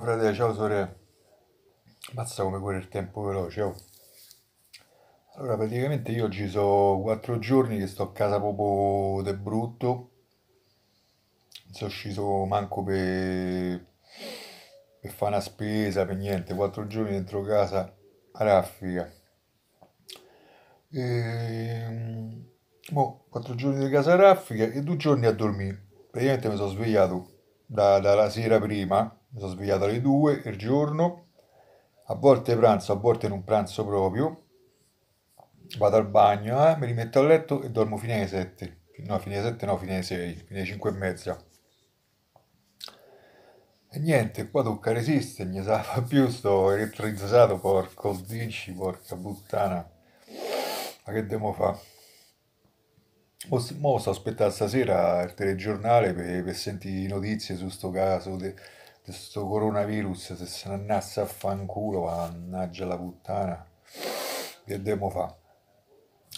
Frate, ciao sorella. Pazza come pure il tempo veloce, oh. Allora, praticamente io oggi sono quattro giorni che sto a casa proprio de brutto. Non sono sceso manco per, per fare una spesa, per niente. Quattro giorni dentro casa a raffica. E... Ehm, boh, quattro giorni di casa a raffica e due giorni a dormire. Praticamente mi sono svegliato da, dalla sera prima, mi sono svegliato alle 2 il giorno, a volte pranzo, a volte non pranzo proprio, vado al bagno, eh, mi rimetto a letto e dormo fino alle 7, no fino alle 7 no, fino alle 6, fino alle 5 e mezza. E niente, qua tocca resistere, non sa fa più, sto elettrizzato, porco, dici, porca puttana, ma che devo fare? Mo sto aspettando stasera il telegiornale per, per sentire notizie su sto caso di questo coronavirus, se se ne annassa a fanculo, mannaggia la puttana, che devo fa?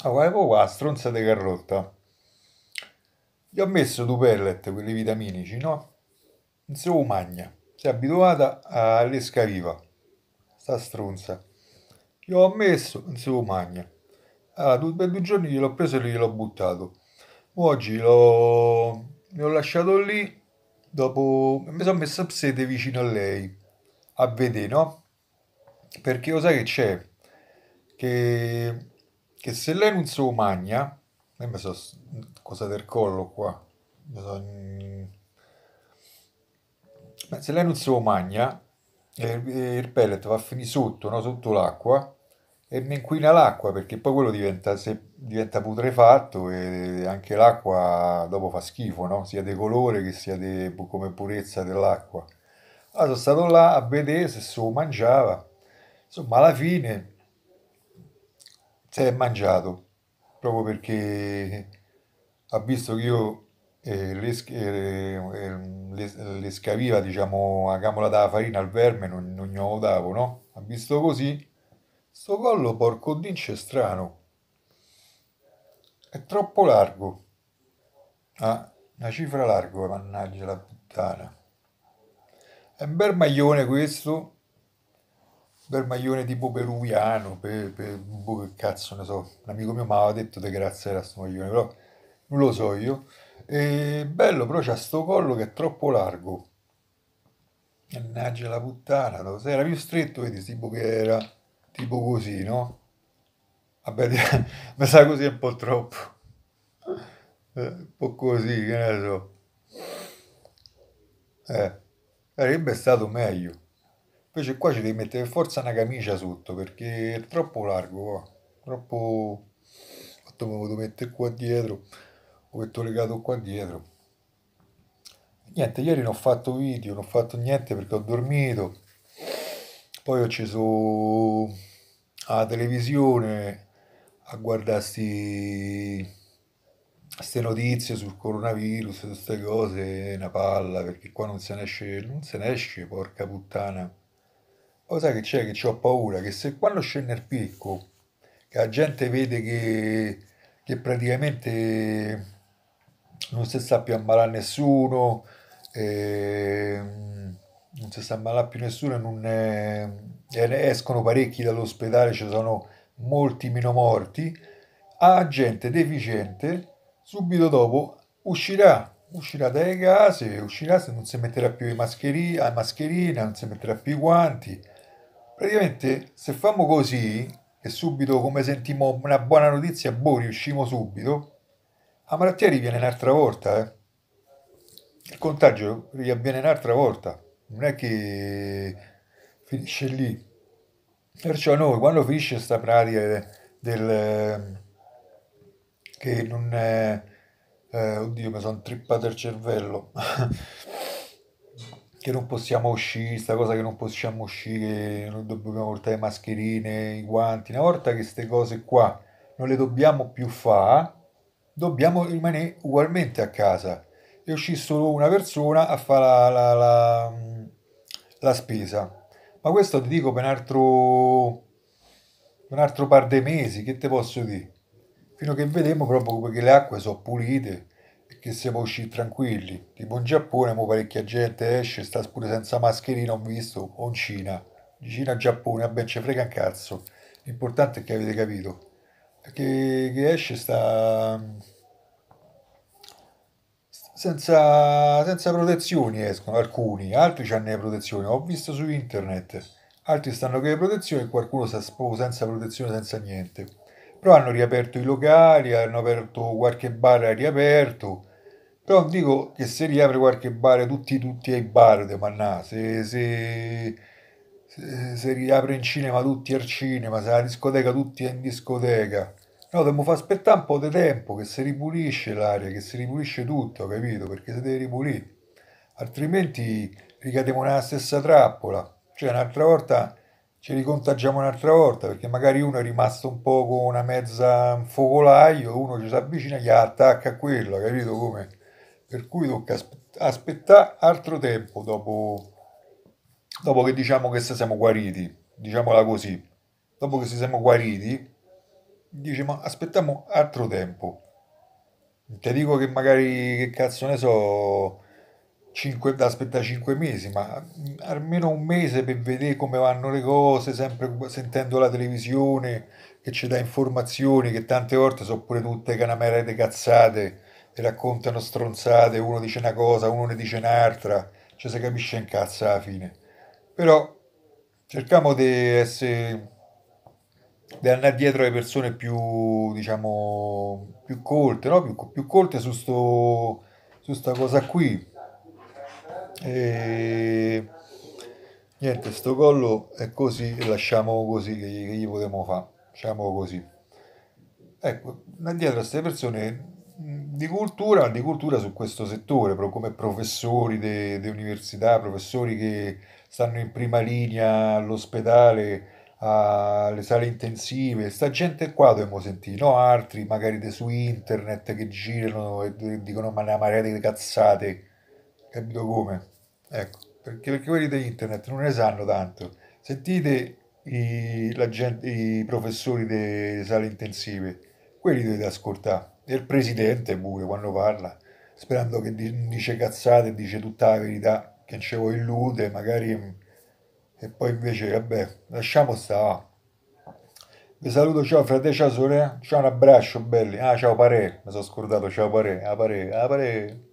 Allora, ah, poi qua, stronza di carrotta. Gli ho messo due pellet, quelli vitaminici, no? Non si magna, si è abituata all'esca viva, sta stronza. Gli ho messo, non si magna. Allora, ah, per due giorni gliel'ho preso e gliel'ho buttato Oggi l'ho, l'ho lasciato lì, dopo mi sono messo a sede vicino a lei, a vedere, no? Perché lo sai che c'è? Che, che se lei non se lo magna, e mi so cosa del collo qua, so, mm, se lei non se lo magna, il, eh, il pellet va a finire sotto, no? sotto l'acqua, e mi inquina l'acqua perché poi quello diventa, se, diventa putrefatto e anche l'acqua dopo fa schifo, no? sia di colore che sia de, come purezza dell'acqua. Allora ah, sono stato là a vedere se se mangiava, insomma alla fine si è mangiato proprio perché ha visto che io eh, l'escaviva, eh, eh, mm, le, le diciamo, a camola della farina al verme non, non glielo davo, no? Ha visto così Sto collo porco d'ince è strano. È troppo largo. Ah, una cifra largo, mannaggia la puttana. È un bel maglione questo. Bel maglione tipo peruviano, per, per boh, che cazzo ne so. Un amico mio mi aveva detto che grazia era sto maglione, però non lo so io. E bello, però c'ha sto collo che è troppo largo. Mannaggia la puttana, se era più stretto, vedi, tipo boh che era tipo così, no? Vabbè, mi sa così un po' troppo, eh, un po' così, che ne so. Eh, sarebbe stato meglio. Invece qua ci devi mettere forza una camicia sotto perché è troppo largo qua, troppo... Fatto me lo devo mettere qua dietro, ho metto legato qua dietro. Niente, ieri non ho fatto video, non ho fatto niente perché ho dormito poi ho acceso la televisione a guardare queste notizie sul coronavirus, queste cose, una palla, perché qua non se ne esce, non se ne esce, porca puttana. Poi sai che c'è, che ho paura, che se quando scende il picco, che la gente vede che, che praticamente non si sta più ammalare nessuno, ehm, non si sta malando più nessuno, non è, escono parecchi dall'ospedale, ci sono molti meno morti, a gente deficiente subito dopo uscirà, uscirà dalle case, uscirà se non si metterà più la mascherina, mascherina, non si metterà più i guanti. Praticamente se famo così, e subito come sentiamo una buona notizia, boh, riusciamo subito, la malattia riviene un'altra volta, eh. il contagio riavviene un'altra volta non è che finisce lì. Perciò noi quando finisce questa pratica del eh, che non è eh, oddio mi sono trippato il cervello che non possiamo uscire, questa cosa che non possiamo uscire, che non dobbiamo portare le mascherine, i guanti, una volta che queste cose qua non le dobbiamo più fare, dobbiamo rimanere ugualmente a casa e uscire solo una persona a fare la, la, la la spesa. Ma questo ti dico per un altro, per un altro par di mesi, che te posso dire? Fino a che vedremo proprio che le acque sono pulite e che siamo usciti tranquilli. Tipo in Giappone, mo parecchia gente esce, sta pure senza mascherina, ho visto, o in Cina. Cina, Giappone, vabbè, ci frega un cazzo. L'importante è che avete capito. Che, che esce sta senza, senza protezioni escono alcuni, altri hanno le protezioni, ho visto su internet, altri stanno con le protezioni e qualcuno si sposa senza protezione, senza niente. Però hanno riaperto i locali, hanno aperto qualche bar, ha riaperto, però dico che se riapre qualche bar, tutti, tutti ai bar, de mannà, se, se, se, se riapre in cinema tutti al cinema, se la discoteca tutti in discoteca, No, dobbiamo far aspettare un po' di tempo che si ripulisce l'aria, che si ripulisce tutto, capito? Perché si deve ripulire. Altrimenti ricadiamo nella stessa trappola. Cioè, un'altra volta ci ricontagiamo un'altra volta, perché magari uno è rimasto un po' con una mezza un focolaio, uno ci si avvicina e gli attacca a quello, capito come? Per cui tocca aspettare altro tempo dopo, dopo che diciamo che siamo guariti, diciamola così. Dopo che siamo guariti, dice ma aspettiamo altro tempo. Ti dico che magari, che cazzo ne so, 5, da aspettare 5 mesi, ma mm, almeno un mese per vedere come vanno le cose, sempre sentendo la televisione che ci dà informazioni che tante volte sono pure tutte canamere cazzate e raccontano stronzate, uno dice una cosa, uno ne dice un'altra, cioè si capisce in cazzo alla fine. Però cerchiamo di essere deve andare dietro le persone più, diciamo, più colte, no? più, più colte su, sto, su sta cosa qui. E... Niente, sto collo è così e lasciamo così che gli, che gli potremmo fare, lasciamo così. Ecco, da dietro a queste persone di cultura, di cultura su questo settore, proprio come professori di università, professori che stanno in prima linea all'ospedale, alle sale intensive, sta gente qua dobbiamo sentire, no altri magari su internet che girano e, dicono ma una marea di cazzate, capito come? Ecco, perché, perché quelli di internet non ne sanno tanto. Sentite i, gente, i professori delle sale intensive, quelli dovete ascoltare, e il presidente pure quando parla, sperando che dice cazzate, dice tutta la verità, che non ce lo illude, magari mm, e poi invece vabbè lasciamo stare vi saluto ciao frate ciao sorella ciao un abbraccio belli ah ciao pare mi sono scordato ciao pare a ah, pare a ah, pare